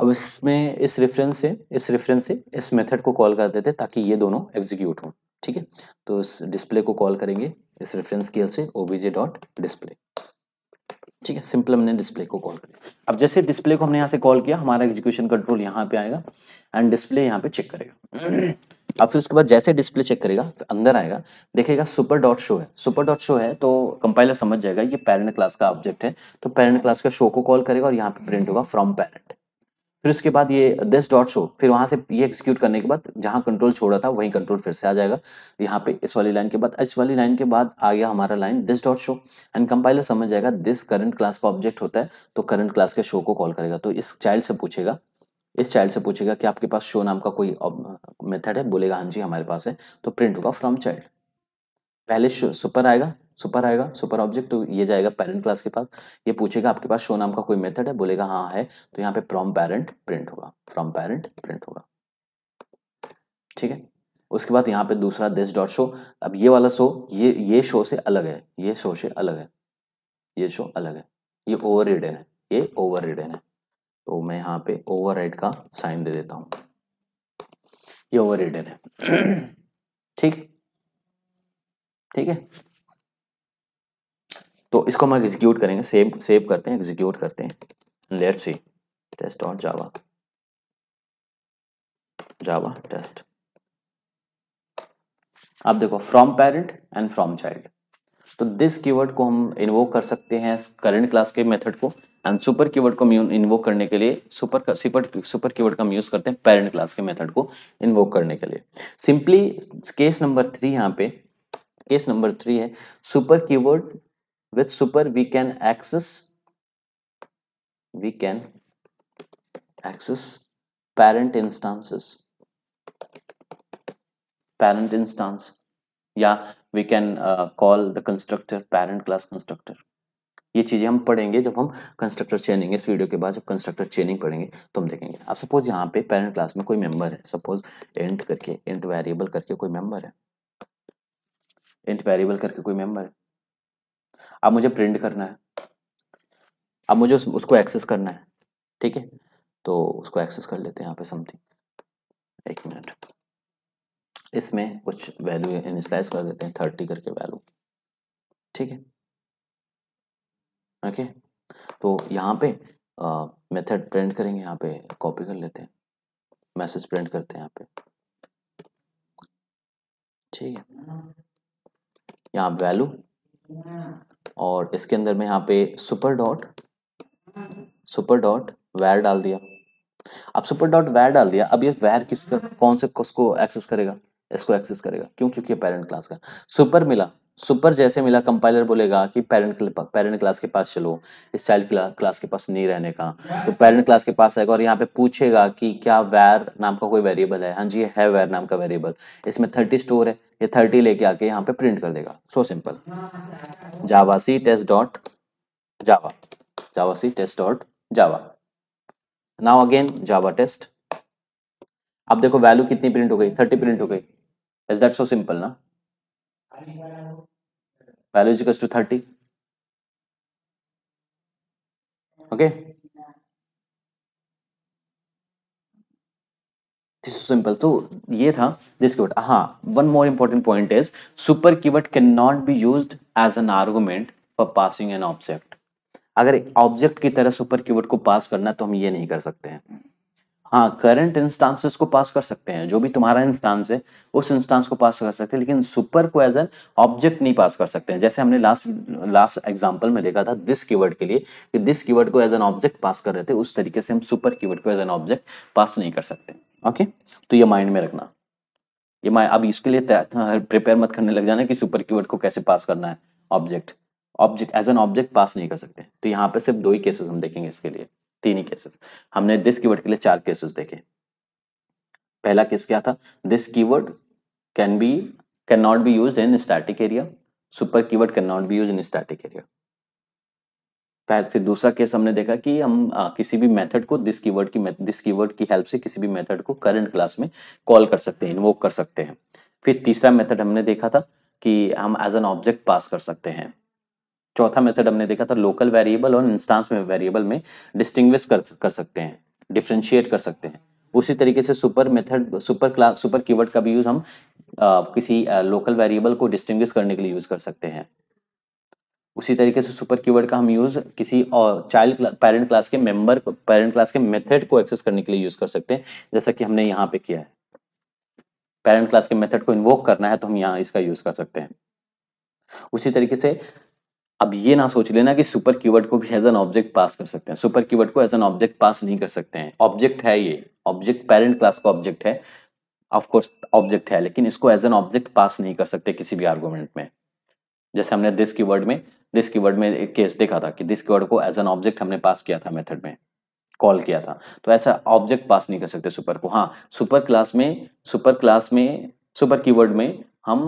अब इसमें इस रेफरेंस से इस रेफरेंस से इस मेथड को कॉल कर देते ताकि ये दोनों एग्जीक्यूट हों ठीक है तो इस डिस्प्ले को कॉल करेंगे इस रेफरेंस की से ओबीजे डॉट डिस्प्ले ठीक है सिंपल हमने डिस्प्ले को कॉल कर दिया अब जैसे डिस्प्ले को हमने यहाँ से कॉल किया हमारा एग्जीक्यूशन कंट्रोल यहाँ पे आएगा एंड डिस्प्ले यहाँ पे चेक करेगा अब फिर उसके बाद जैसे डिस्प्ले चेक करेगा तो अंदर आएगा देखेगा सुपर डॉट शो है सुपर डॉट शो है तो कंपाइलर समझ जाएगा ये पेरेंट क्लास का ऑब्जेक्ट है तो पेरेंट क्लास का शो को कॉल करेगा और यहाँ पे प्रिंट होगा फ्रॉम पेरेंट फिर उसके बाद ये दिस डॉट शो फिर वहां से ये एक्सिक्यूट करने के बाद जहां कंट्रोल छोड़ा था वही कंट्रोल फिर से आ जाएगा यहाँ पे इस वाली लाइन के बाद इस वाली लाइन के बाद आ गया हमारा line this dot show and compiler समझ जाएगा दिस करंट क्लास का ऑब्जेक्ट होता है तो करंट क्लास के शो को कॉल करेगा तो इस चाइल्ड से पूछेगा इस चाइल्ड से पूछेगा कि आपके पास शो नाम का कोई मेथड है बोलेगा हाँ जी हमारे पास है तो प्रिंट होगा फ्रॉम चाइल्ड पहले सुपर आएगा सुपर आएगा सुपर ऑब्जेक्ट तो ये जाएगा पेरेंट क्लास के पास ये पूछेगा आपके पास शो नाम का कोई मेथड है बोलेगा हाँ है तो यहाँ पे फ्रॉम पेरेंट प्रिंट होगा फ्रॉम पेरेंट प्रिंट होगा ठीक है उसके बाद यहाँ पे दूसरा दिस डॉट शो अब ये वाला शो ये ये शो से अलग है ये शो से अलग है ये शो अलग है ये ओवर रिडन है ये ओवर रिडन है तो मैं यहाँ पे ओवर का साइन दे देता हूँ ये ओवर रिडन है ठीक है ठीक है तो इसको हम एग्जीक्यूट करेंगे सेव सेव करते हैं एग्जीक्यूट करते हैं let C test dot Java Java test आप देखो from parent and from child तो दिस कीवर्ड को हम इन्वोक कर सकते हैं करंट क्लास के मेथड को एंड सुपर कीवर्ड को हम इन्वोक करने के लिए सुपर सुपर सुपर कीवर्ड का हम यूज करते हैं पेरेंट क्लास के मेथड को इन्वोक करने के लिए सिंपली केस नंबर थ्री यहाँ पे केस नंबर थ्री है super keyword with super we can access we can access parent instances parent instance या we can call the constructor parent class constructor ये चीजें हम पढ़ेंगे जब हम कंस्ट्रक्टर चेनिंग इस वीडियो के बाद जब कंस्ट्रक्टर चेनिंग पढ़ेंगे तो हम देखेंगे आप सपोज यहाँ पे पेरेंट क्लास में कोई मेंबर है सपोज एंट करके एंट वेरिएबल करके कोई मेंबर है इंट वेरिएबल करके कोई मेंबर है अब मुझे प्रिंट करना है अब मुझे उस, उसको एक्सेस करना है ठीक है तो उसको एक्सेस कर लेते हैं यहाँ पे समथिंग एक मिनट इसमें कुछ वैल्यू इनिशलाइज कर देते हैं थर्टी करके वैल्यू ठीक है ओके तो यहाँ पे मेथड प्रिंट करेंगे यहाँ पे कॉपी कर लेते हैं मैसेज प्रिंट करते हैं यहाँ पे ठीक है यहाँ वैल्यू और इसके अंदर में यहाँ पे सुपर डॉट सुपर डॉट वैर डाल दिया अब सुपर डॉट वैर डाल दिया अब ये वैर किसका कौन से उसको एक्सेस करेगा इसको एक्सेस करेगा क्यों क्योंकि पेरेंट क्लास का सुपर मिला सुपर जैसे मिला कंपाइलर बोलेगा कि पेरेंट पेरेंट क्लास के पास चलो इस चाइल्ड क्लास के पास नहीं रहने का तो पेरेंट क्लास के पास आएगा और यहाँ पे पूछेगा कि क्या वैर नाम का कोई वेरिएबल है हाँ जी है वैर नाम का वेरिएबल इसमें थर्टी स्टोर है ये थर्टी लेके आके यहाँ पे प्रिंट कर देगा so simple javac test dot Java javac test dot Java now again Java test अब देखो वैल्यू कितनी प्रिंट हो गई थर्टी प्रिंट हो गई इज दैट सो सिंपल ना value is equals to 30 okay this simple तो ये था दिस कीवर्ड हाँ one more important point is super keyword can not be use as an argument for passing an object अगर object की तरह super keyword को पास करना तो हम ये नहीं कर सकते हैं हाँ करंट इंस्टांसेस को पास कर सकते हैं जो भी तुम्हारा इंस्टांस है उस इंस्टांस को पास कर सकते हैं लेकिन सुपर को एज एन ऑब्जेक्ट नहीं पास कर सकते हैं जैसे हमने लास्ट लास्ट एग्जांपल में देखा था दिस कीवर्ड के लिए कि दिस कीवर्ड को एज एन ऑब्जेक्ट पास कर रहे थे उस तरीके से हम सुपर कीवर्ड को एज एन ऑब्जेक्ट पास नहीं कर सकते ओके तो ये माइंड में रखना ये माइंड अब इसके लिए प्रिपेयर हाँ, मत करने लग जाना कि सुपर की को कैसे पास करना है object object as an object pass नहीं कर सकते तो यहाँ पे सिर्फ दो ही केसेस हम देखेंगे इसके लिए तीन ही केसेस हमने दिस कीवर्ड के लिए चार केसेस देखे पहला केस क्या था this keyword can be can not be use in static area super keyword can not be use in static area फिर दूसरा केस हमने देखा कि हम आ, किसी भी मेथड को दिस कीवर्ड की दिस कीवर्ड की हेल्प से किसी भी मेथड को करंट क्लास में कॉल कर सकते हैं इन्वोक कर सकते हैं फिर तीसरा मेथड हमने देखा था कि हम एज एन ऑब्जेक्ट पास कर सकते हैं चौथा मेथड हमने देखा था लोकल वेरिएबल और इंस्टांस में वेरिएबल में डिस्टिंग्विश कर, कर सकते हैं डिफ्रेंशिएट कर सकते हैं उसी तरीके से super method super class super keyword का भी यूज हम आ, किसी लोकल वेरिएबल को डिस्टिंग्विश करने के लिए यूज कर सकते हैं उसी तरीके से सुपर कीवर्ड का हम यूज किसी और चाइल्ड पेरेंट क्लास के मेंबर पेरेंट क्लास के मेथड को एक्सेस करने के लिए यूज कर सकते हैं जैसा कि हमने यहाँ पे किया है पेरेंट क्लास के मेथड को इन्वोक करना है तो हम यहाँ इसका यूज कर सकते हैं उसी तरीके से अब ये ना सोच लेना कि सुपर कीवर्ड को भी एज एन ऑब्जेक्ट पास कर सकते हैं सुपर कीवर्ड को एज एन ऑब्जेक्ट पास नहीं कर सकते हैं ऑब्जेक्ट है ये ऑब्जेक्ट पेरेंट क्लास का ऑब्जेक्ट है ऑफकोर्स ऑब्जेक्ट है लेकिन इसको एज एन ऑब्जेक्ट पास नहीं कर सकते किसी भी आर्गूमेंट में जैसे हमने दिस की वर्ड में दिस की वर्ड में एक केस देखा था कि दिस की वर्ड को एज एन ऑब्जेक्ट हमने पास किया था मेथड में कॉल किया था तो ऐसा ऑब्जेक्ट पास नहीं कर सकते सुपर को हाँ सुपर क्लास में सुपर क्लास में सुपर कीवर्ड में हम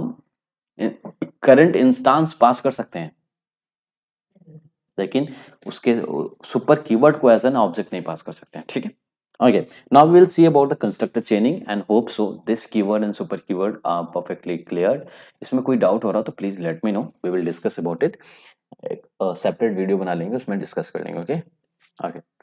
करंट इंस्टांस पास कर सकते हैं लेकिन उसके सुपर कीवर्ड को एज एन ऑब्जेक्ट नहीं पास कर सकते हैं ठीक है okay now we will see about the constructor chaining and hope so this keyword and super keyword are perfectly clear इसमें कोई डाउट हो रहा तो please let me know we will discuss about it एक सेपरेट वीडियो बना लेंगे उसमें discuss कर लेंगे ओके ओके